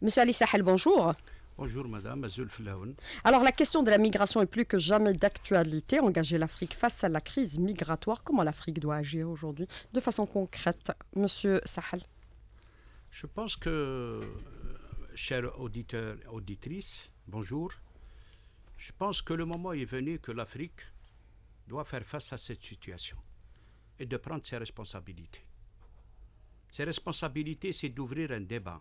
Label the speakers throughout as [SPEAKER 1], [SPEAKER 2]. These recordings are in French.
[SPEAKER 1] Monsieur Ali Sahel, bonjour.
[SPEAKER 2] Bonjour Madame Flaoun.
[SPEAKER 1] Alors la question de la migration est plus que jamais d'actualité. Engager l'Afrique face à la crise migratoire, comment l'Afrique doit agir aujourd'hui de façon concrète Monsieur Sahel.
[SPEAKER 2] Je pense que, euh, chers auditeurs et auditrices, bonjour. Je pense que le moment est venu que l'Afrique doit faire face à cette situation et de prendre ses responsabilités. Ses responsabilités, c'est d'ouvrir un débat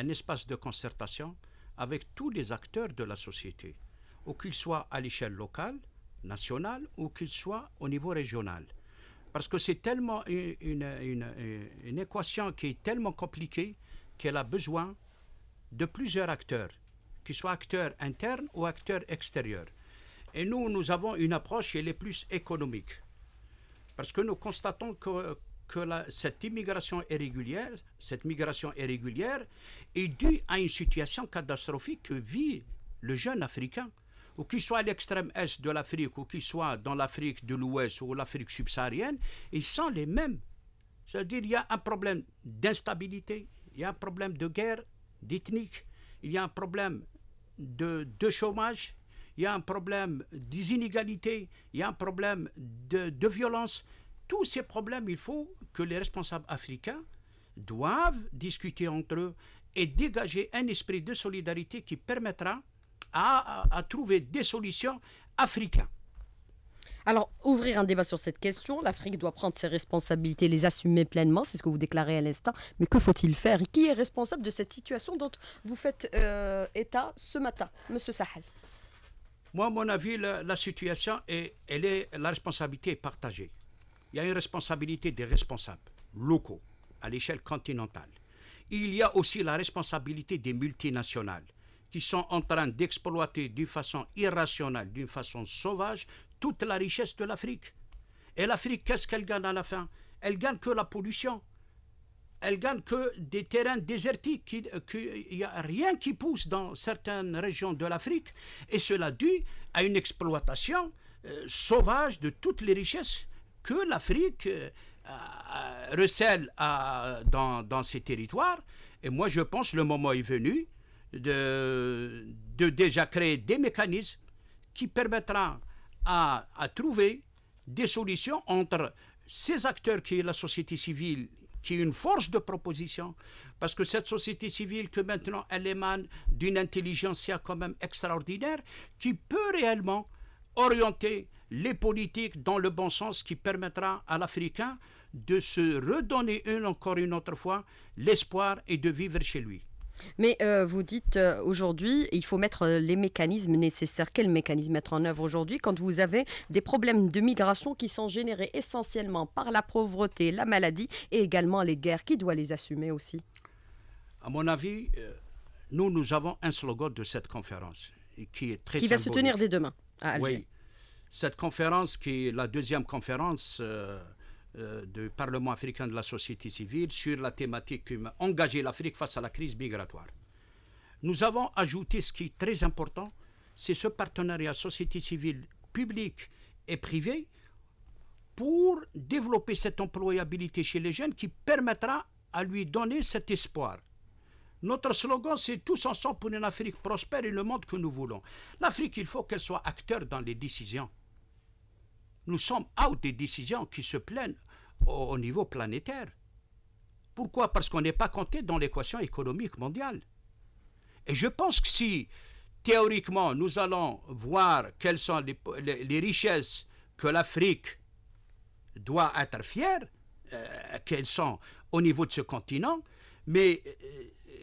[SPEAKER 2] un espace de concertation avec tous les acteurs de la société, ou qu'ils soient à l'échelle locale, nationale, ou qu'ils soient au niveau régional. Parce que c'est tellement une, équation qui est tellement compliquée qu'elle a besoin de plusieurs acteurs, qu'ils soient acteurs internes ou acteurs extérieurs. Et nous, nous avons une approche, elle est plus économique. Parce que nous constatons que que cette immigration irrégulière, cette migration irrégulière est due à une situation catastrophique que vit le jeune Africain, ou qu'il soit à l'extrême est de l'Afrique, ou qu'il soit dans l'Afrique de l'Ouest ou l'Afrique subsaharienne, ils sont les mêmes. C'est-à-dire il y a un problème d'instabilité, il y a un problème de guerre, d'ethnique, il y a un problème de, chômage, il y a un problème des inégalités, il y a un problème de violence. Tous ces problèmes, il faut que les responsables africains doivent discuter entre eux et dégager un esprit de solidarité qui permettra à, trouver des solutions africaines. Alors, ouvrir un
[SPEAKER 1] débat sur cette question, l'Afrique doit prendre ses responsabilités, les assumer pleinement, c'est ce que vous déclarez à l'instant. Mais que faut-il faire Qui est responsable de cette situation dont vous faites euh, état ce matin, Monsieur Sahel
[SPEAKER 2] Moi, à mon avis, la, la situation, est, elle est, la responsabilité est partagée il y a une responsabilité des responsables locaux à l'échelle continentale. Il y a aussi la responsabilité des multinationales qui sont en train d'exploiter d'une façon irrationnelle, d'une façon sauvage, toute la richesse de l'Afrique. Et l'Afrique, qu'est-ce qu'elle gagne à la fin Elle gagne que la pollution. Elle gagne que des terrains désertiques. Il n'y a rien qui pousse dans certaines régions de l'Afrique. Et cela dû à une exploitation euh, sauvage de toutes les richesses que l'Afrique euh, euh, recèle euh, dans, ses territoires. Et moi, je pense que le moment est venu de, déjà créer des mécanismes qui permettront à, trouver des solutions entre ces acteurs qui est la société civile, qui est une force de proposition, parce que cette société civile que maintenant elle émane d'une intelligence, intelligentsia quand même extraordinaire, qui peut réellement orienter les politiques dans le bon sens qui permettra à l'Africain de se redonner une, encore une autre fois l'espoir et de vivre chez lui.
[SPEAKER 1] Mais euh, vous dites euh, aujourd'hui, il faut mettre euh, les mécanismes nécessaires. Quels mécanismes mettre en œuvre aujourd'hui quand vous avez des problèmes de migration qui sont générés essentiellement par la pauvreté, la maladie et également les guerres Qui doit les assumer
[SPEAKER 2] aussi À mon avis, nous, nous avons un slogan de cette conférence qui est très Qui va se tenir dès
[SPEAKER 1] demain à Alger.
[SPEAKER 2] Cette conférence, qui est la deuxième conférence euh, euh, du Parlement africain de la société civile sur la thématique engager l'Afrique face à la crise migratoire. Nous avons ajouté ce qui est très important, c'est ce partenariat société civile publique et privée pour développer cette employabilité chez les jeunes qui permettra à lui donner cet espoir. Notre slogan, c'est tous ensemble pour une Afrique prospère et le monde que nous voulons. L'Afrique, il faut qu'elle soit acteur dans les décisions. Nous sommes out des décisions qui se plaignent au, niveau planétaire. Pourquoi Parce qu'on n'est pas compté dans l'équation économique mondiale. Et je pense que si, théoriquement, nous allons voir quelles sont les, richesses que l'Afrique doit être fière, euh, qu'elles sont au niveau de ce continent, mais euh,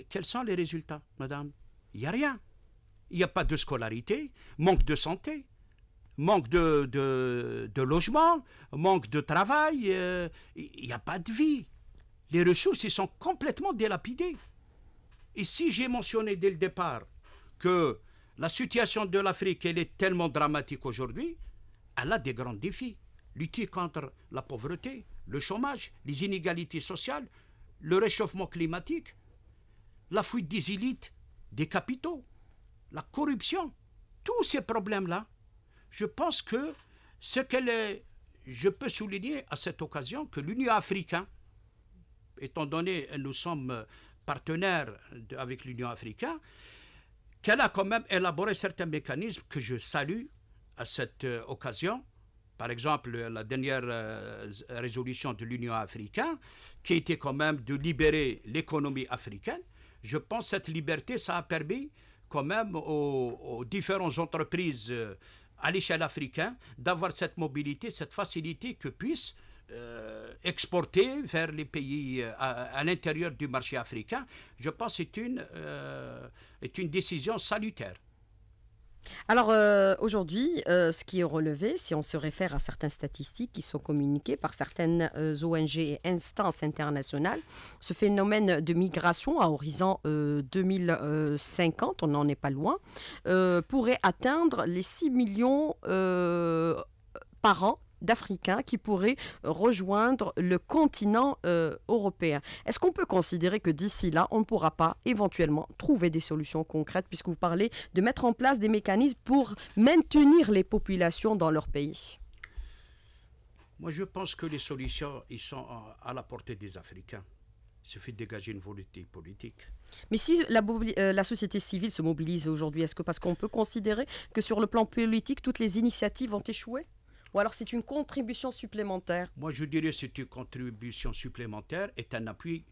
[SPEAKER 2] quels sont les résultats, madame Il n'y a rien. Il n'y a pas de scolarité, manque de santé, manque de, logement, manque de travail, euh, il n'y a pas de vie. Les ressources, sont complètement délapidées. Et si j'ai mentionné dès le départ que la situation de l'Afrique, elle est tellement dramatique aujourd'hui, elle a des grands défis. Lutter contre la pauvreté, le chômage, les inégalités sociales, le réchauffement climatique, la fuite des élites, des capitaux, la corruption, tous ces problèmes-là, je pense que ce qu'elle je peux souligner à cette occasion que l'Union africaine, étant donné que nous sommes euh, partenaires avec l'Union africaine, qu'elle a quand même élaboré certains mécanismes que je salue à cette euh, occasion. Par exemple, la dernière euh, résolution de l'Union africaine, qui était quand même de libérer l'économie africaine, je pense que cette liberté, ça a permis quand même aux, différentes entreprises euh, à l'échelle africaine d'avoir cette mobilité, cette facilité que puissent euh, exporter vers les pays euh, à, l'intérieur du marché africain, je pense que une, une décision salutaire.
[SPEAKER 1] Alors euh, aujourd'hui, euh, ce qui est relevé, si on se réfère à certaines statistiques qui sont communiquées par certaines euh, ONG et instances internationales, ce phénomène de migration à horizon 2050, on n'en est pas loin, pourrait atteindre les 6 millions par an d'Africains qui pourraient rejoindre le continent euh, européen. Est-ce qu'on peut considérer que d'ici là, on ne pourra pas éventuellement trouver des solutions concrètes, puisque vous parlez de mettre en place des mécanismes pour maintenir les populations dans leur pays
[SPEAKER 2] Moi, je pense que les solutions, ils sont à la portée des Africains. Il suffit de dégager une volonté politique.
[SPEAKER 1] Mais si la, euh, la société civile se mobilise aujourd'hui, est-ce que parce qu'on peut considérer que sur le plan politique, toutes les initiatives ont échoué ou alors c'est une contribution
[SPEAKER 2] supplémentaire Moi, je dirais que c'est une contribution supplémentaire est un appui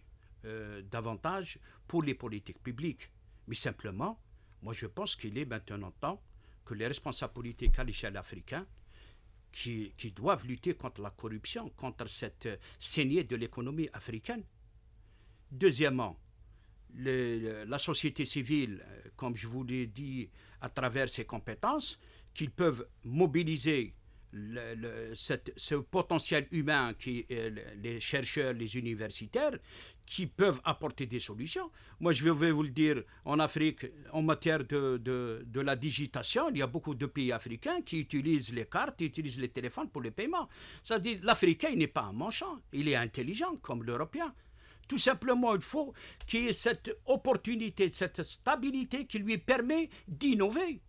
[SPEAKER 2] euh, davantage pour les politiques publiques. Mais simplement, moi, je pense qu'il est maintenant temps que les responsables politiques à l'échelle africaine qui, doivent lutter contre la corruption, contre cette euh, saignée de l'économie africaine. Deuxièmement, la société civile, euh, comme je vous l'ai dit, à travers ses compétences, qu'ils peuvent mobiliser le, ce potentiel humain qui les chercheurs, les universitaires, qui peuvent apporter des solutions. Moi, je vais vous le dire, en Afrique, en matière de, de, la digitation, il y a beaucoup de pays africains qui utilisent les cartes, utilisent les téléphones pour les paiements. cest à dire l'Africain n'est pas un manchant, il est intelligent comme l'Européen. Tout simplement, il faut qu'il y ait cette opportunité, cette stabilité qui lui permet d'innover.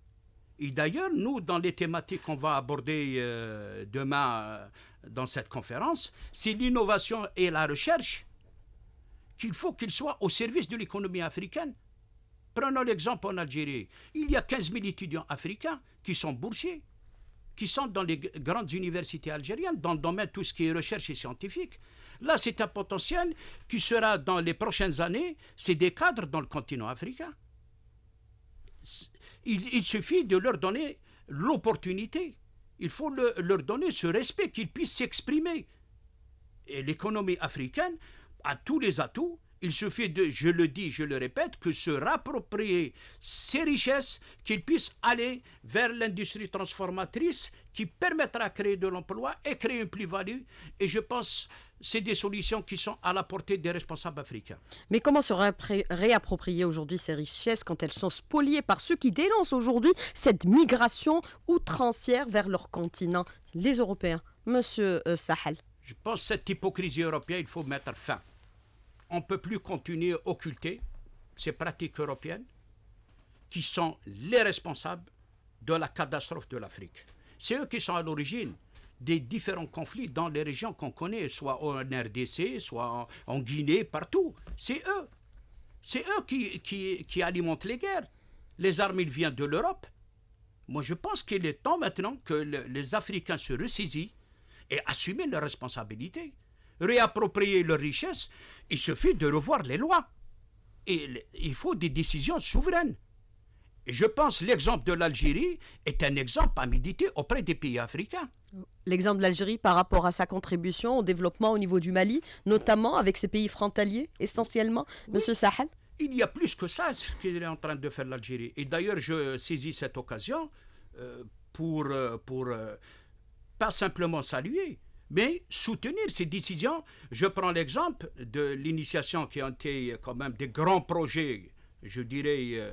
[SPEAKER 2] Et d'ailleurs, nous, dans les thématiques qu'on va aborder euh, demain euh, dans cette conférence, c'est l'innovation et la recherche qu'il faut qu'ils soient au service de l'économie africaine. Prenons l'exemple en Algérie. Il y a 15 000 étudiants africains qui sont boursiers, qui sont dans les grandes universités algériennes, dans le domaine tout ce qui est recherche et scientifique. Là, c'est un potentiel qui sera dans les prochaines années, c'est des cadres dans le continent africain. Il, suffit de leur donner l'opportunité. Il faut leur donner ce respect, qu'ils puissent s'exprimer. Et l'économie africaine a tous les atouts il suffit de, je le dis, je le répète, que se rapproprier ces richesses, qu'ils puissent aller vers l'industrie transformatrice qui permettra de créer de l'emploi et créer une plus-value. Et je pense c'est des solutions qui sont à la portée des responsables africains.
[SPEAKER 1] Mais comment se réapproprier aujourd'hui ces richesses quand elles sont spoliées par ceux qui dénoncent aujourd'hui cette migration outrancière vers leur continent, les Européens Monsieur euh, Sahel.
[SPEAKER 2] Je pense que cette hypocrisie européenne, il faut mettre fin on ne peut plus continuer à occulter ces pratiques européennes qui sont les responsables de la catastrophe de l'Afrique. C'est eux qui sont à l'origine des différents conflits dans les régions qu'on connaît, soit en RDC, soit en, Guinée, partout. C'est eux. C'est eux qui, alimentent les guerres. Les armes, viennent de l'Europe. Moi, je pense qu'il est temps maintenant que les Africains se ressaisissent et assument leurs responsabilités réapproprier leurs richesses, il suffit de revoir les lois. il faut des décisions souveraines. Je pense l'exemple de l'Algérie est un exemple à méditer auprès des pays africains.
[SPEAKER 1] L'exemple de l'Algérie par rapport à sa contribution au développement au niveau du Mali, notamment avec ses pays frontaliers, essentiellement,
[SPEAKER 2] Monsieur Sahel Il y a plus que ça, ce qu'il est en train de faire l'Algérie. Et d'ailleurs, je saisis cette occasion euh, pour, euh, pour euh, pas simplement saluer, mais soutenir ces décisions. Je prends l'exemple de l'initiation qui a été euh, quand même des grands projets, je dirais, euh,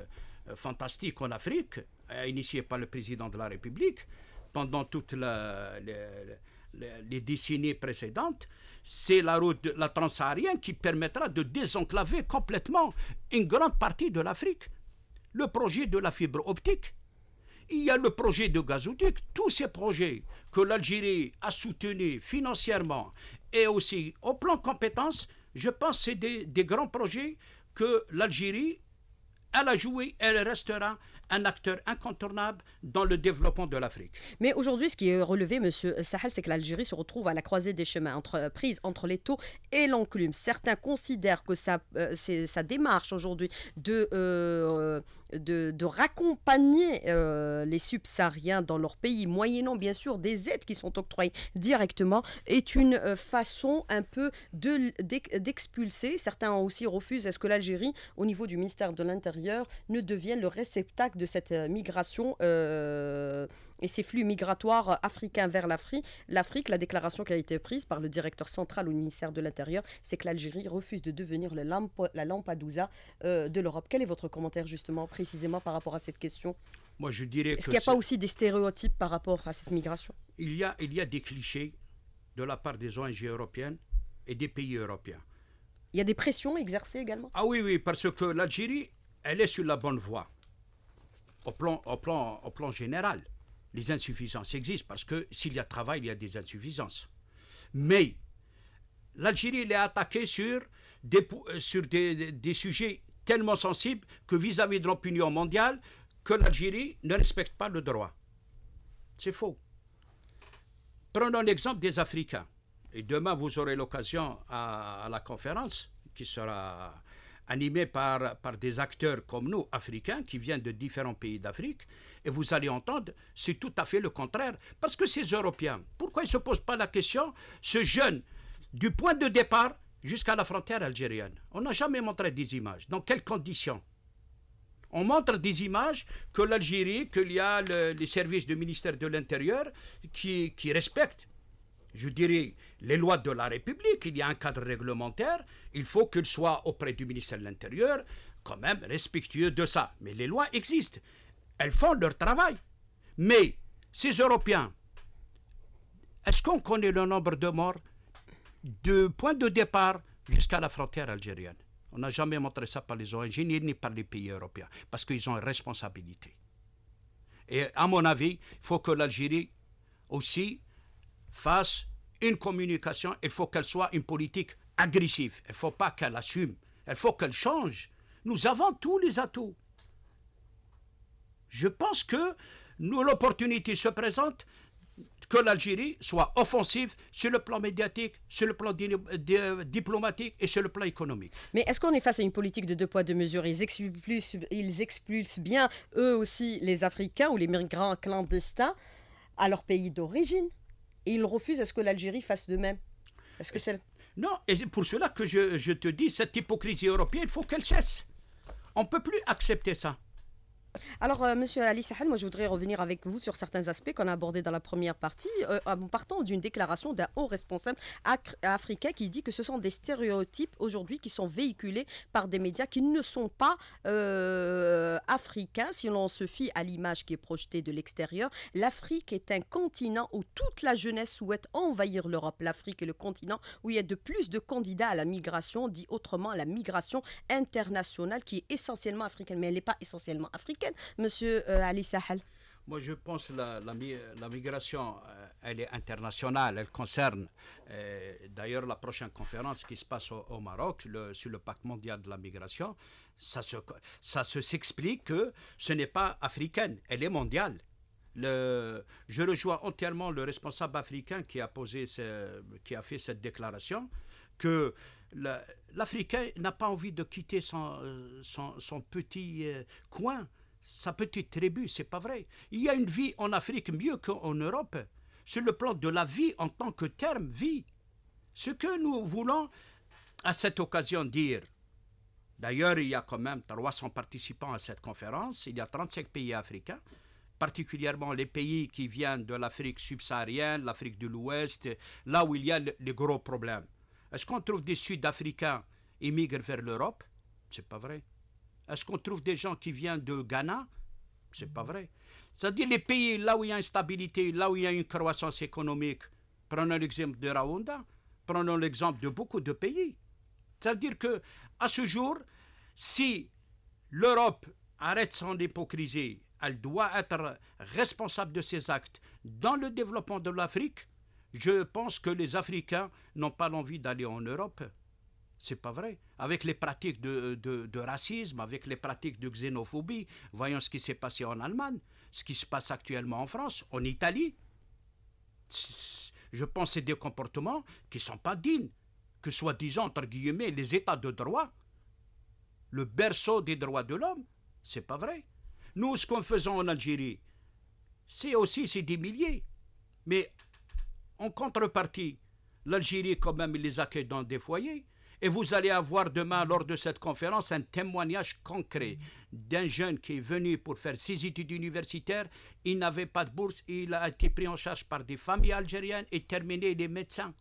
[SPEAKER 2] euh, fantastiques en Afrique, initiés par le président de la République pendant toutes les décennies précédentes, c'est la route, de, la transsaharienne qui permettra de désenclaver complètement une grande partie de l'Afrique. Le projet de la fibre optique, il y a le projet de gazoduc. Tous ces projets que l'Algérie a soutenus financièrement et aussi au plan compétences, je pense que c'est des, des grands projets que l'Algérie, elle a joué, elle restera, un acteur incontournable dans le développement de l'Afrique.
[SPEAKER 1] Mais aujourd'hui, ce qui est relevé, M. Sahel, c'est que l'Algérie se retrouve à la croisée des chemins entre euh, prise entre les taux et l'enclume. Certains considèrent que sa, euh, sa démarche aujourd'hui de, euh, de, raccompagner les subsahariens dans leur pays, moyennant bien sûr des aides qui sont octroyées directement, est une façon un peu d'expulser. Certains aussi refusent. Est-ce que l'Algérie, au niveau du ministère de l'Intérieur, ne devienne le réceptacle de cette euh, migration euh, et ces flux migratoires africains vers l'Afrique. L'Afrique, la déclaration qui a été prise par le directeur central au ministère de l'Intérieur, c'est que l'Algérie refuse de devenir la lampadouza euh, de l'Europe. Quel est votre commentaire justement précisément par rapport à cette question
[SPEAKER 2] Moi, je dirais Est-ce qu'il n'y a pas
[SPEAKER 1] aussi des stéréotypes par rapport à cette migration
[SPEAKER 2] il y, a, il y a des clichés de la part des ONG européennes et des pays européens.
[SPEAKER 1] Il y a des pressions exercées également
[SPEAKER 2] Ah oui, oui, parce que l'Algérie, elle est sur la bonne voie au plan, au plan, au plan général. Les insuffisances existent parce que s'il y a travail, il y a des insuffisances. Mais l'Algérie, est attaquée sur des, euh, sur des, sujets tellement sensibles que vis-à-vis de l'opinion mondiale, que l'Algérie ne respecte pas le droit. C'est faux. Prenons l'exemple des Africains. Et demain, vous aurez l'occasion à, la conférence qui sera animé par, par des acteurs comme nous, africains, qui viennent de différents pays d'Afrique, et vous allez entendre, c'est tout à fait le contraire. Parce que ces Européens, pourquoi ils ne se posent pas la question, ce jeune, du point de départ jusqu'à la frontière algérienne On n'a jamais montré des images. Dans quelles conditions on montre des images que l'Algérie, qu'il y a les services du ministère de l'Intérieur qui, qui respectent je dirais, les lois de la République, il y a un cadre réglementaire, il faut qu'il soit auprès du ministère de l'Intérieur quand même respectueux de ça. Mais les lois existent, elles font leur travail. Mais ces Européens, est-ce qu'on connaît le nombre de morts de point de départ jusqu'à la frontière algérienne On n'a jamais montré ça par les ONG ni par les pays européens, parce qu'ils ont une responsabilité. Et à mon avis, il faut que l'Algérie aussi fasse une communication, il faut qu'elle soit une politique agressive. Il ne faut pas qu'elle assume. Il faut qu'elle change. Nous avons tous les atouts. Je pense que nous, l'opportunité se présente que l'Algérie soit offensive sur le plan médiatique, sur le plan euh, euh, diplomatique et sur le plan économique.
[SPEAKER 1] Mais est-ce qu'on est face à une politique de deux poids, deux mesures ils expulsent bien, eux aussi, les Africains ou les migrants clandestins à leur pays d'origine et ils refusent à ce que l'Algérie fasse de même. Est-ce que
[SPEAKER 2] Non, et c'est pour cela que je, je te dis, cette hypocrisie européenne, il faut qu'elle cesse. On ne peut plus accepter ça.
[SPEAKER 1] Alors, euh, Monsieur Ali Sahel, moi, je voudrais revenir avec vous sur certains aspects qu'on a abordés dans la première partie, euh, en partant d'une déclaration d'un haut responsable africain qui dit que ce sont des stéréotypes aujourd'hui qui sont véhiculés par des médias qui ne sont pas euh, africains. Si l'on se fie à l'image qui est projetée de l'extérieur, l'Afrique est un continent où toute la jeunesse souhaite envahir l'Europe. L'Afrique est le continent où il y a de plus de candidats à la migration, dit autrement la migration internationale qui est essentiellement africaine, mais elle n'est pas essentiellement africaine monsieur euh, Ali Sahel
[SPEAKER 2] moi, je pense que la, migration, euh, elle est internationale, elle concerne euh, d'ailleurs la prochaine conférence qui se passe au, Maroc sur le pacte mondial de la migration. Ça se, s'explique que ce n'est pas africaine, elle est mondiale. je rejoins entièrement le responsable africain qui a, posé qui a fait cette déclaration que l'Africain n'a pas envie de quitter son, petit coin sa petite tribu, c'est pas vrai. Il y a une vie en Afrique mieux qu'en Europe, sur le plan de la vie en tant que terme, vie. Ce que nous voulons à cette occasion dire, d'ailleurs il y a quand même 300 participants à cette conférence, il y a 35 pays africains, particulièrement les pays qui viennent de l'Afrique subsaharienne, l'Afrique de l'Ouest, là où il y a les gros problèmes. Est-ce qu'on trouve des Sud-Africains immigrent vers l'Europe C'est pas vrai. Est-ce qu'on trouve des gens qui viennent de Ghana C'est pas vrai. C'est-à-dire les pays là où il y a une stabilité, là où il y a une croissance économique. Prenons l'exemple de Rwanda, prenons l'exemple de beaucoup de pays. C'est-à-dire que à ce jour, si l'Europe arrête son hypocrisie, elle doit être responsable de ses actes dans le développement de l'Afrique. Je pense que les Africains n'ont pas l'envie d'aller en Europe. C'est pas vrai. Avec les pratiques de, racisme, avec les pratiques de xénophobie, voyons ce qui s'est passé en Allemagne, ce qui se passe actuellement en France, en Italie. Je pense que c'est des comportements qui ne sont pas dignes, que soi-disant, entre guillemets, les États de droit, le berceau des droits de l'homme, c'est pas vrai. Nous, ce qu'on fait en Algérie, c'est aussi ces des milliers. Mais en contrepartie, l'Algérie, quand même, les accueille dans des foyers et vous allez avoir demain, lors de cette conférence, un témoignage concret d'un jeune qui est venu pour faire ses études universitaires. Il n'avait pas de bourse, il a été pris en charge par des familles algériennes et terminé les médecins.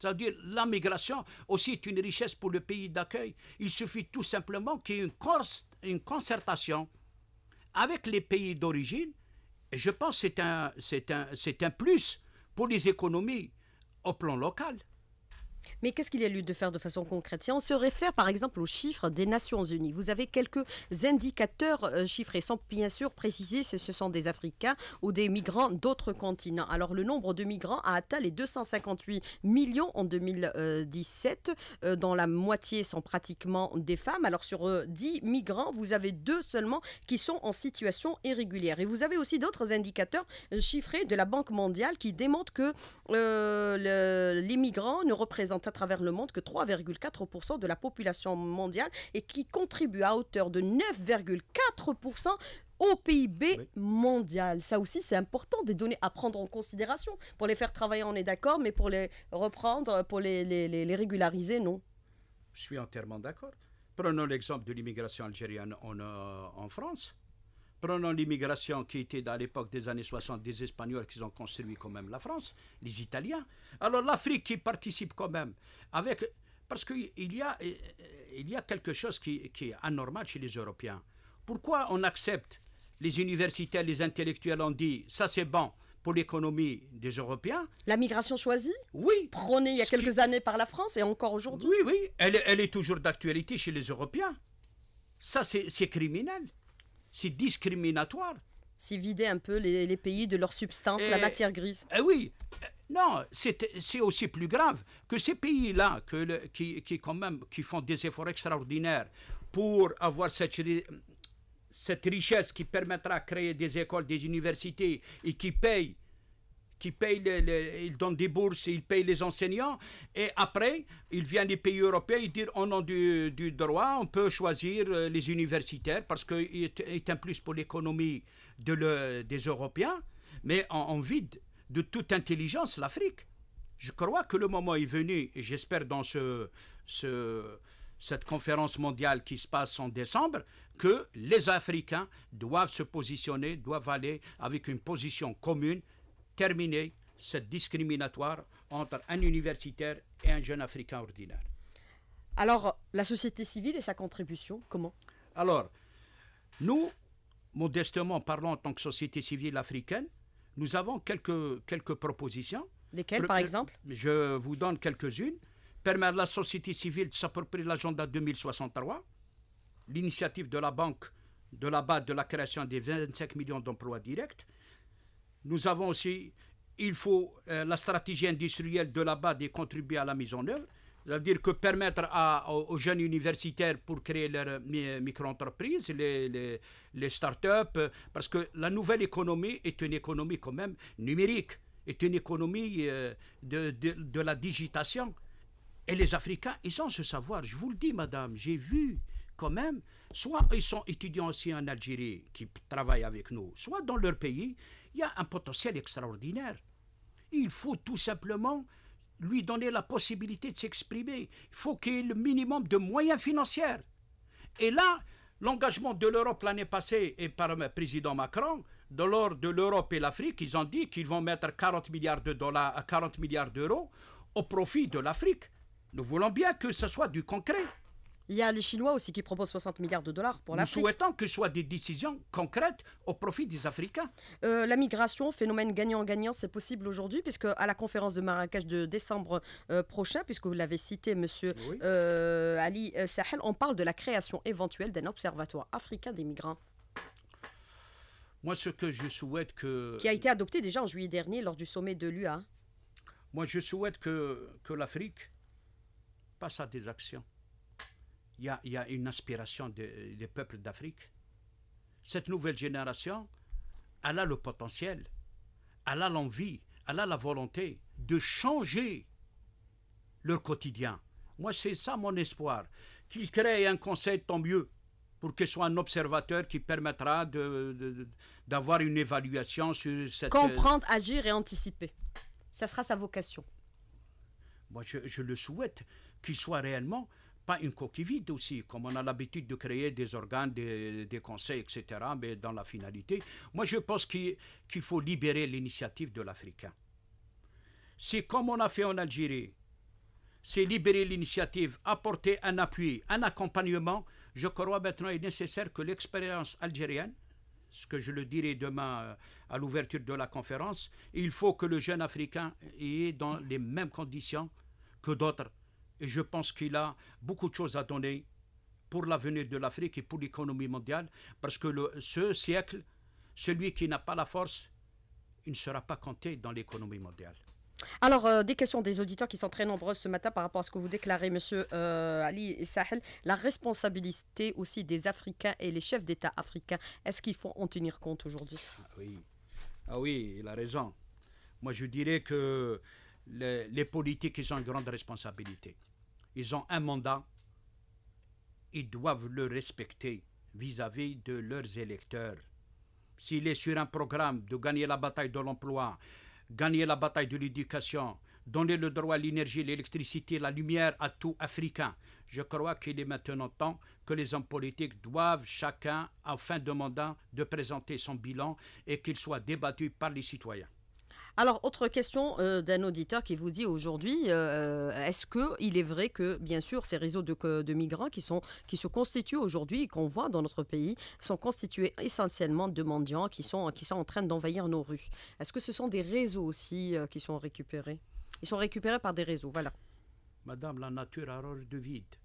[SPEAKER 2] cest à dire que la migration aussi est une richesse pour le pays d'accueil. Il suffit tout simplement qu'il y ait une, concertation avec les pays d'origine. Et je pense que c'est un plus pour les économies au plan local. Mais qu'est-ce qu'il y a lieu de faire de façon concrète Si on se réfère par exemple aux chiffres des
[SPEAKER 1] Nations Unies, vous avez quelques indicateurs euh, chiffrés, sans bien sûr préciser si ce sont des Africains ou des migrants d'autres continents. Alors le nombre de migrants a atteint les 258 millions en 2017, euh, dont la moitié sont pratiquement des femmes. Alors sur 10 euh, migrants, vous avez deux seulement qui sont en situation irrégulière. Et vous avez aussi d'autres indicateurs chiffrés de la Banque mondiale qui démontrent que les migrants ne représentent à travers le monde que 3,4% de la population mondiale et qui contribue à hauteur de 9,4% au PIB mondial. Ça aussi, c'est important, des données à prendre en considération. Pour les faire travailler, on est d'accord, mais pour les reprendre, pour les, les, régulariser, non.
[SPEAKER 2] Je suis entièrement d'accord. Prenons l'exemple de l'immigration algérienne en euh, France. Prenons l'immigration qui était dans l'époque des années 60 des Espagnols qui ont construit quand même la France, les Italiens. Alors l'Afrique qui participe quand même avec... Parce qu'il y, a, il y a quelque chose qui, est anormal chez les Européens. Pourquoi on accepte les universitaires, les intellectuels ont dit ça c'est bon pour l'économie des Européens. La migration choisie Oui.
[SPEAKER 1] Prônée il y a quelques années par la France et encore aujourd'hui. Oui, oui,
[SPEAKER 2] elle, elle est toujours d'actualité chez les Européens. Ça c'est criminel c'est discriminatoire. C'est vider
[SPEAKER 1] un peu les, pays de leur substance, la matière
[SPEAKER 2] grise. Eh oui, eh, non, c'est aussi plus grave que ces pays-là qui, font des efforts extraordinaires pour avoir cette, cette richesse qui permettra de créer des écoles, des universités et qui payent qui payent, ils donnent des bourses, ils payent les enseignants. Et après, ils viennent des pays européens, ils disent on a du, droit, on peut choisir euh, les universitaires parce qu'il est, un plus pour l'économie de des Européens. Mais on, vide de toute intelligence l'Afrique. Je crois que le moment est venu, et j'espère dans ce, ce, cette conférence mondiale qui se passe en décembre, que les Africains doivent se positionner, doivent aller avec une position commune terminer cette discriminatoire entre un universitaire et un jeune africain ordinaire. Alors, la société civile et sa contribution, comment Alors, nous, modestement parlant en tant que société civile africaine, nous avons quelques, quelques propositions.
[SPEAKER 1] Lesquelles, par exemple
[SPEAKER 2] Je vous donne quelques-unes. Permettre à la société civile de s'approprier l'agenda 2063, l'initiative de la banque de la base de la création des 25 millions d'emplois directs, nous avons aussi, il faut euh, la stratégie industrielle de là-bas des contribuer à la mise en œuvre. C'est-à-dire que permettre à, aux jeunes universitaires pour créer leurs euh, euh, micro-entreprises, les, les, start-up, parce que la nouvelle économie est une économie quand même numérique, est une économie de, de la digitation. Et les Africains, ils ont ce savoir. Je vous le dis, madame, j'ai vu quand même, soit ils sont étudiants aussi en Algérie qui travaillent avec nous, soit dans leur pays, il y a un potentiel extraordinaire. Il faut tout simplement lui donner la possibilité de s'exprimer. Il faut qu'il y ait le minimum de moyens financiers. Et là, l'engagement de l'Europe l'année passée et par le président Macron, de l'ordre de l'Europe et l'Afrique, ils ont dit qu'ils vont mettre 40 milliards de dollars à 40 milliards d'euros au profit de l'Afrique. Nous voulons bien que ce soit du concret. Il y a les Chinois aussi qui
[SPEAKER 1] proposent 60 milliards de dollars pour l'Afrique. Nous
[SPEAKER 2] souhaitons que ce soit des décisions concrètes au profit des Africains.
[SPEAKER 1] Euh, la migration, phénomène gagnant-gagnant, c'est possible aujourd'hui, puisque à la conférence de Marrakech de décembre euh, prochain, puisque vous l'avez cité, monsieur euh, Ali Sahel, on parle de la création éventuelle d'un observatoire africain des migrants.
[SPEAKER 2] Moi, ce que je souhaite que... Qui a été
[SPEAKER 1] adopté déjà en juillet dernier lors du sommet de l'UA.
[SPEAKER 2] Moi, je souhaite que, que l'Afrique passe à des actions il y a, une inspiration des peuples d'Afrique. Cette nouvelle génération, elle a le potentiel, elle a l'envie, elle a la volonté de changer leur quotidien. Moi, c'est ça mon espoir. Qu'ils créent un conseil, tant mieux, pour qu'il soit un observateur qui permettra d'avoir une évaluation sur cette... Comprendre,
[SPEAKER 1] agir et anticiper. Ça sera sa vocation.
[SPEAKER 2] Moi, je le souhaite qu'il soit réellement pas une coquille vide aussi, comme on a l'habitude de créer des organes, des, conseils, etc., mais dans la finalité. Moi, je pense qu'il faut libérer l'initiative de l'Africain. C'est comme on a fait en Algérie, c'est libérer l'initiative, apporter un appui, un accompagnement. Je crois maintenant est nécessaire que l'expérience algérienne, ce que je le dirai demain euh, à l'ouverture de la conférence, il faut que le jeune africain ait dans les mêmes conditions que d'autres et je pense qu'il a beaucoup de choses à donner pour l'avenir de l'Afrique et pour l'économie mondiale, parce que ce siècle, celui qui n'a pas la force, il ne sera pas compté dans l'économie mondiale.
[SPEAKER 1] Alors, euh, des questions des auditeurs qui sont très nombreuses ce matin par rapport à ce que vous déclarez, Monsieur euh, Ali Sahel, la responsabilité aussi des Africains et les chefs d'État africains. Est-ce qu'il faut en tenir compte aujourd'hui ah
[SPEAKER 2] oui. ah oui, il a raison. Moi, je dirais que les, politiques, ils ont une grande responsabilité. Ils ont un mandat, ils doivent le respecter vis-à-vis de leurs électeurs. S'il est sur un programme de gagner la bataille de l'emploi, gagner la bataille de l'éducation, donner le droit à l'énergie, l'électricité, la lumière à tout Africain, je crois qu'il est maintenant temps que les hommes politiques doivent chacun, en fin de mandat, de présenter son bilan et qu'il soit débattu par les citoyens.
[SPEAKER 1] Alors, autre question euh, d'un auditeur qui vous dit aujourd'hui, euh, euh, est-ce que qu'il est vrai que, bien sûr, ces réseaux de, migrants qui, sont, qui se constituent aujourd'hui qu'on voit dans notre pays sont constitués essentiellement de mendiants qui sont, qui sont en train d'envahir nos rues Est-ce que ce sont des réseaux aussi qui sont récupérés Ils sont récupérés par des
[SPEAKER 2] réseaux, voilà. Madame, la nature a rôle de vide.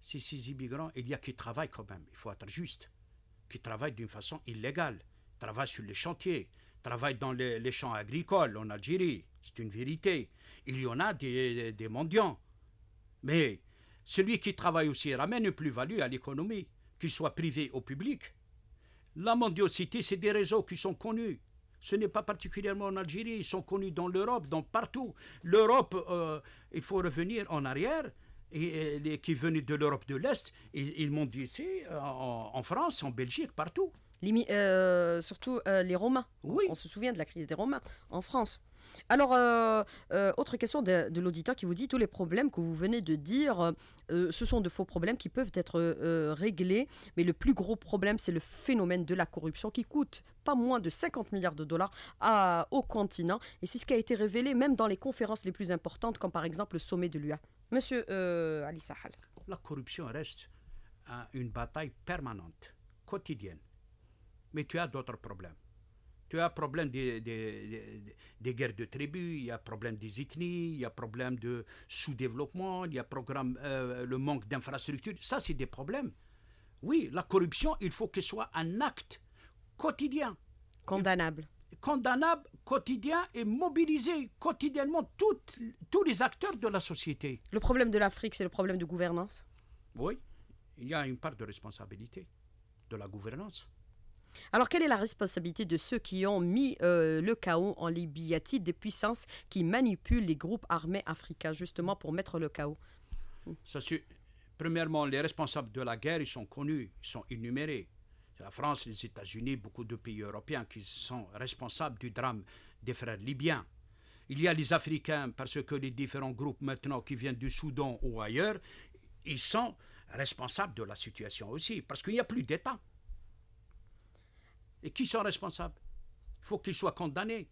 [SPEAKER 2] Si ces immigrants, il y a qui travaillent quand même, il faut être juste, qui travaillent d'une façon illégale, travaillent sur les chantiers, travaille dans les, champs agricoles en Algérie, c'est une vérité. Il y en a des, des mendiants. Mais celui qui travaille aussi ramène une plus-value à l'économie, qu'il soit privé ou public. La mendiocité, c'est des réseaux qui sont connus. Ce n'est pas particulièrement en Algérie, ils sont connus dans l'Europe, dans partout. L'Europe, euh, il faut revenir en arrière. Et, qui venaient de l'Europe de l'Est, ils, ils m'ont dit ici, euh, en France, en Belgique, partout.
[SPEAKER 1] Euh, surtout euh, les Romains. Oui. On, se souvient de la crise des Romains en France. Alors, euh, autre question de, l'auditeur qui vous dit tous les problèmes que vous venez de dire, ce sont de faux problèmes qui peuvent être réglés, mais le plus gros problème, c'est le phénomène de la corruption qui coûte pas moins de 50 milliards de dollars à, au continent. Et c'est ce qui a été révélé même dans les conférences les plus importantes, comme par exemple le sommet de l'UA.
[SPEAKER 2] Monsieur Ali Sahal. La corruption reste hein, une bataille permanente, quotidienne mais tu as d'autres problèmes. Tu as problème des, des, des, guerres de tribus, il y a problème des ethnies, il y a problème de sous-développement, il y a programme, euh, le manque d'infrastructures. Ça, c'est des problèmes. Oui, la corruption, il faut que ce soit un acte quotidien. Condamnable. Condamnable, quotidien et mobiliser quotidiennement toutes, tous les acteurs de la société. Le problème de l'Afrique, c'est le problème de gouvernance Oui, il y a une part de responsabilité de la gouvernance.
[SPEAKER 1] Alors, quelle est la responsabilité de ceux qui ont mis euh, le chaos en Libye Y a des puissances qui manipulent les groupes armés africains justement pour mettre le chaos
[SPEAKER 2] Ça, Premièrement, les responsables de la guerre, ils sont connus, ils sont énumérés. La France, les États-Unis, beaucoup de pays européens qui sont responsables du drame des frères libyens. Il y a les Africains parce que les différents groupes maintenant qui viennent du Soudan ou ailleurs, ils sont responsables de la situation aussi parce qu'il n'y a plus d'État. Et qui sont responsables Il faut qu'ils soient condamnés.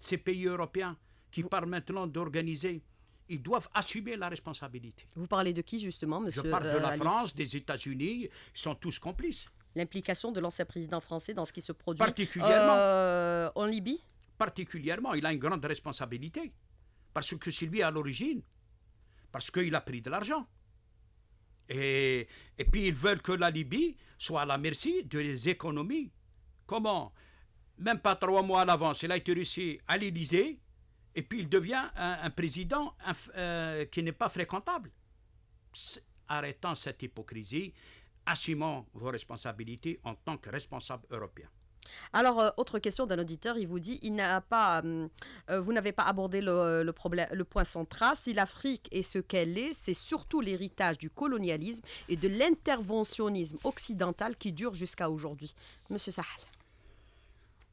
[SPEAKER 2] Ces pays européens qui parlent maintenant d'organiser, ils doivent assumer la responsabilité.
[SPEAKER 1] Vous parlez de qui justement, monsieur Je parle de euh, la France,
[SPEAKER 2] des États-Unis, ils sont tous complices.
[SPEAKER 1] L'implication de l'ancien président français dans ce qui se produit
[SPEAKER 2] euh, en Libye Particulièrement, il a une grande responsabilité. Parce que c'est lui à l'origine. Parce qu'il a pris de l'argent. Et, puis ils veulent que la Libye soit à la merci des économies. Comment Même pas trois mois à l'avance, il a été réussi à l'Élysée, et puis il devient un, président euh, qui n'est pas fréquentable. Arrêtons cette hypocrisie, assumons vos responsabilités en tant que responsable européen. Alors,
[SPEAKER 1] euh, autre question d'un auditeur, il vous dit, pas, euh, euh, vous n'avez pas abordé le, problème, le point central, si l'Afrique est ce qu'elle est, c'est surtout l'héritage du colonialisme et de l'interventionnisme occidental qui dure jusqu'à aujourd'hui. Monsieur Sahal.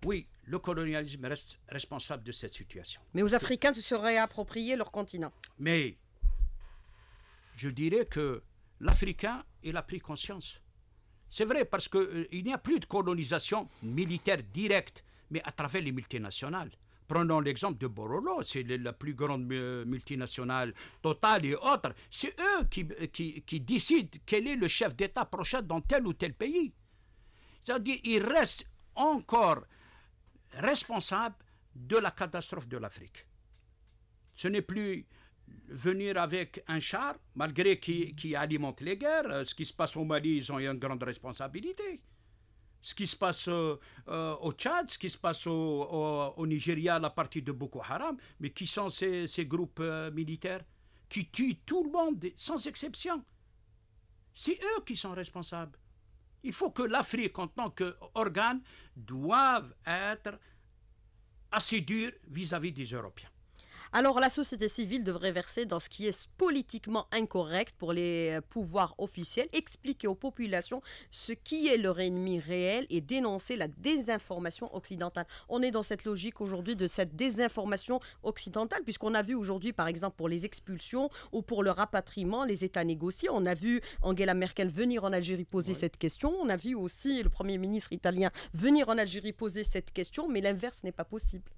[SPEAKER 2] Oui, le colonialisme reste responsable de cette situation.
[SPEAKER 1] Mais aux Africains se seraient approprié leur continent.
[SPEAKER 2] Mais je dirais que l'Africain, il a pris conscience c'est vrai parce qu'il euh, n'y a plus de colonisation militaire directe, mais à travers les multinationales. Prenons l'exemple de Borolo, c'est la plus grande multinationale, totale et autres. C'est eux euh, qui, qui, décident quel est le chef d'État prochain dans tel ou tel pays. C'est-à-dire qu'ils restent encore responsables de la catastrophe de l'Afrique. Ce n'est plus venir avec un char, malgré qui, qui, alimente les guerres. Ce qui se passe au Mali, ils ont une grande responsabilité. Ce qui se passe euh, euh, au Tchad, ce qui se passe au, Nigeria, la partie de Boko Haram, mais qui sont ces, groupes euh, militaires qui tuent tout le monde, sans exception C'est eux qui sont responsables. Il faut que l'Afrique, en tant qu'organe, doive être assez dure vis à -vis des Européens alors la société
[SPEAKER 1] civile devrait verser dans ce qui est politiquement incorrect pour les euh, pouvoirs officiels, expliquer aux populations ce qui est leur ennemi réel et dénoncer la désinformation occidentale. On est dans cette logique aujourd'hui de cette désinformation occidentale, puisqu'on a vu aujourd'hui, par exemple, pour les expulsions ou pour le rapatriement, les États négociés. On a vu Angela Merkel venir en Algérie poser cette question. On a vu aussi le Premier ministre italien venir en Algérie poser cette question, mais l'inverse n'est pas possible.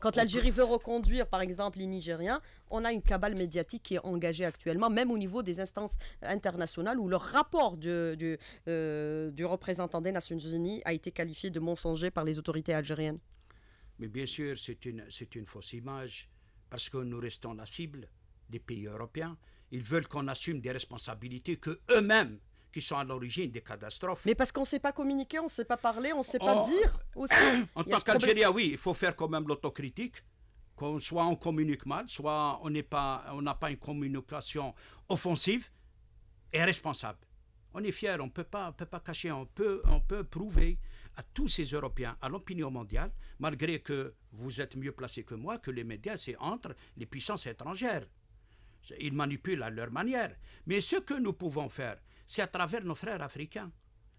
[SPEAKER 1] Quand l'Algérie veut reconduire, par exemple, les Nigériens, on a une cabale médiatique qui est engagée actuellement, même au niveau des instances internationales, où le rapport du, euh, du, représentant des Nations Unies a été qualifié de mensonger par les autorités algériennes.
[SPEAKER 2] Mais bien sûr, c'est une, une fausse image, parce que nous restons la cible des pays européens. Ils veulent qu'on assume des responsabilités que eux-mêmes qui sont à l'origine des catastrophes. Mais
[SPEAKER 1] parce qu'on ne sait pas communiquer, on ne sait pas parler, on ne sait pas oh, dire aussi. en tant qu'Algérien,
[SPEAKER 2] oui, il faut faire quand même l'autocritique. soit on communique mal, soit on n'a pas une communication offensive et responsable. On est fier, on ne peut pas, peut pas cacher, on peut, on peut prouver à tous ces Européens, à l'opinion mondiale, malgré que vous êtes mieux placé que moi, que les médias, c'est entre les puissances étrangères. Ils manipulent à leur manière. Mais ce que nous pouvons faire, c'est à travers nos frères africains.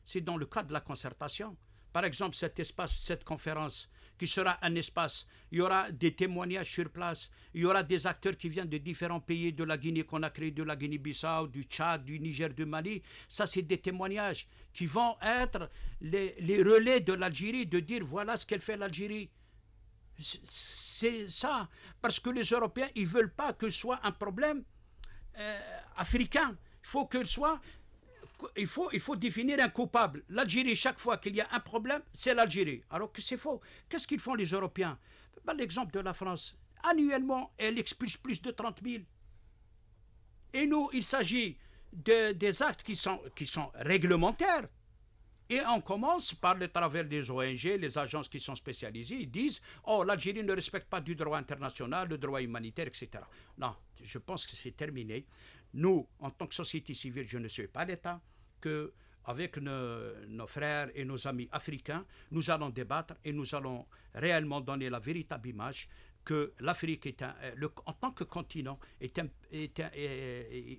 [SPEAKER 2] C'est dans le cadre de la concertation. Par exemple, cet espace, cette conférence, qui sera un espace, il y aura des témoignages sur place, il y aura des acteurs qui viennent de différents pays, de la guinée qu'on a créé, de la Guinée-Bissau, du Tchad, du Niger, du Mali. Ça, c'est des témoignages qui vont être les, relais de l'Algérie, de dire voilà ce qu'elle fait l'Algérie. C'est ça. Parce que les Européens, ils ne veulent pas que ce soit un problème euh, africain. Il faut que ce soit il faut, il faut définir un coupable. L'Algérie, chaque fois qu'il y a un problème, c'est l'Algérie. Alors que c'est faux. Qu'est-ce qu'ils font les Européens ben, L'exemple de la France. Annuellement, elle expulse plus de 30 000. Et nous, il s'agit de, des actes qui sont, qui sont réglementaires. Et on commence par le travers des ONG, les agences qui sont spécialisées, ils disent Oh, l'Algérie ne respecte pas du droit international, le droit humanitaire, etc. Non, je pense que c'est terminé. Nous, en tant que société civile, je ne suis pas l'État avec nos, frères et nos amis africains, nous allons débattre et nous allons réellement donner la véritable image que l'Afrique est euh, le, en tant que continent est,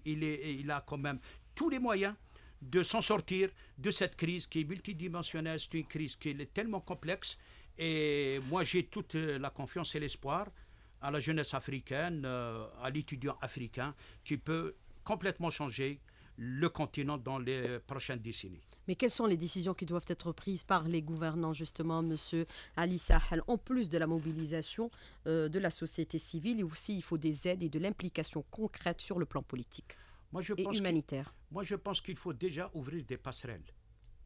[SPEAKER 2] il, a quand même tous les moyens de s'en sortir de cette crise qui est multidimensionnelle, c'est une crise qui est tellement complexe et moi j'ai toute euh, la confiance et l'espoir à la jeunesse africaine, euh, à l'étudiant africain qui peut complètement changer le continent dans les prochaines décennies.
[SPEAKER 1] Mais quelles sont les décisions qui doivent être prises par les gouvernants, justement, Monsieur Ali Sahel, en plus de la mobilisation euh, de la société civile, et aussi il faut des aides et de l'implication concrète sur le plan politique moi, je et humanitaire
[SPEAKER 2] Moi, je pense qu'il faut déjà ouvrir des passerelles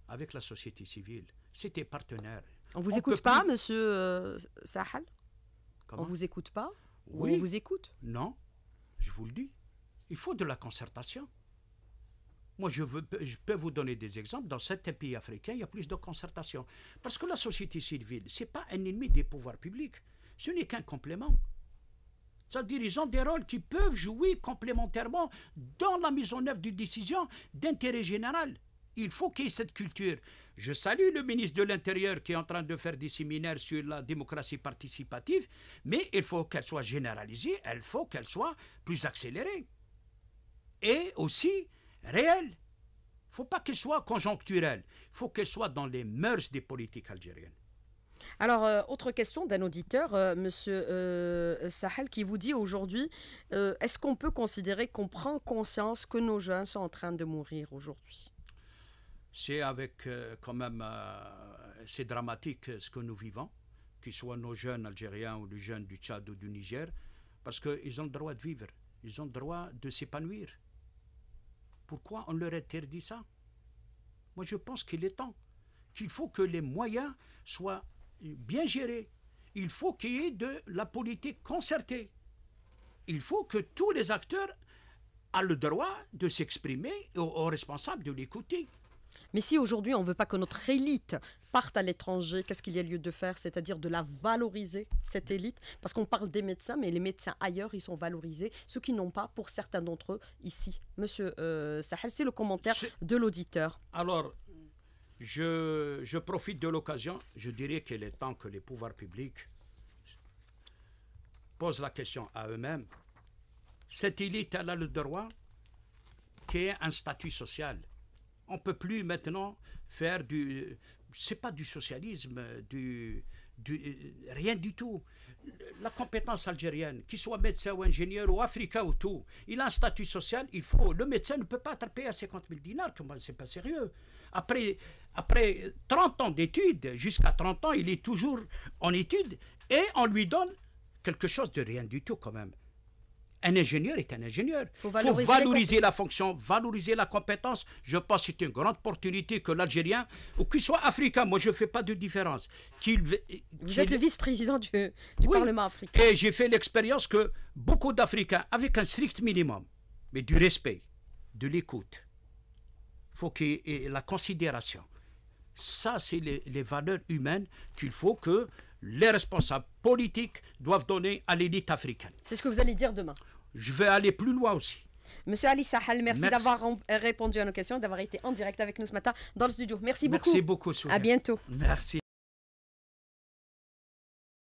[SPEAKER 2] avec la société civile. C'est des partenaires. On vous écoute pas,
[SPEAKER 1] M. Monsieur euh, Sahel On vous écoute pas oui. on vous écoute
[SPEAKER 2] Non, je vous le dis. Il faut de la concertation. Moi, je, peux vous donner des exemples. Dans certains pays africains, il y a plus de concertation. Parce que la société civile, ce n'est pas un ennemi des pouvoirs publics. Ce n'est qu'un complément. C'est-à-dire, ils ont des rôles qui peuvent jouer complémentairement dans la mise en œuvre d'une décision d'intérêt général. Il faut qu'il y ait cette culture. Je salue le ministre de l'Intérieur qui est en train de faire des séminaires sur la démocratie participative, mais il faut qu'elle soit généralisée, il faut qu'elle soit plus accélérée. Et aussi, réelle. Il ne faut pas qu'elle soit conjoncturelle. Il faut qu'elle soit dans les mœurs des politiques algériennes.
[SPEAKER 1] Alors, euh, autre question d'un auditeur, M. Euh, monsieur euh, Sahel, qui vous dit aujourd'hui, est-ce qu'on peut considérer qu'on prend conscience que nos jeunes sont en train de mourir aujourd'hui
[SPEAKER 2] C'est avec quand même, c'est dramatique ce que nous vivons, qu'ils soient nos jeunes algériens ou les jeunes du Tchad ou du Niger, parce qu'ils ont le droit de vivre, ils ont le droit de s'épanouir. Pourquoi on leur interdit ça Moi, je pense qu'il est temps, qu'il faut que les moyens soient bien gérés. Il faut qu'il y ait de la politique concertée. Il faut que tous les acteurs aient le droit de s'exprimer et aux responsables de l'écouter. Mais si aujourd'hui on ne veut pas que notre élite partent à
[SPEAKER 1] l'étranger, qu'est-ce qu'il y a lieu de faire C'est-à-dire de la valoriser, cette élite. Parce qu'on parle des médecins, mais les médecins ailleurs, ils sont valorisés. Ceux qui n'ont pas, pour certains d'entre eux, ici. Monsieur euh, Sahel, c'est le commentaire
[SPEAKER 2] de l'auditeur. Alors, je, profite de l'occasion. Je dirais qu'il est temps que les pouvoirs publics posent la question à eux-mêmes. Cette élite, elle a le droit qui est un statut social. On ne peut plus maintenant faire du, c'est pas du socialisme, du, du, euh, rien du tout. La compétence algérienne, qu'il soit médecin ou ingénieur ou africain ou tout, il a un statut social, il faut. Le médecin ne peut pas attraper à 50 000 dinars, c'est pas sérieux. Après, après 30 ans d'études, jusqu'à 30 ans, il est toujours en études et on lui donne quelque chose de rien du tout quand même. Un ingénieur est un ingénieur. Il faut valoriser, la fonction, valoriser la compétence. Je pense que c'est une grande opportunité que l'Algérien, ou qu'il soit africain, moi je ne fais pas de différence. Qu'il, Vous êtes le
[SPEAKER 1] vice-président du, du Parlement africain.
[SPEAKER 2] Et j'ai fait l'expérience que beaucoup d'Africains, avec un strict minimum, mais du respect, de l'écoute, faut qu'il la considération. Ça, c'est les, valeurs humaines qu'il faut que les responsables politiques doivent donner à l'élite africaine. C'est ce que vous allez dire demain je vais aller plus loin aussi.
[SPEAKER 1] Monsieur Ali Sahal, merci, d'avoir répondu à nos questions, d'avoir été en direct avec nous ce matin dans le studio. Merci beaucoup. Merci
[SPEAKER 2] beaucoup. À bientôt. Merci.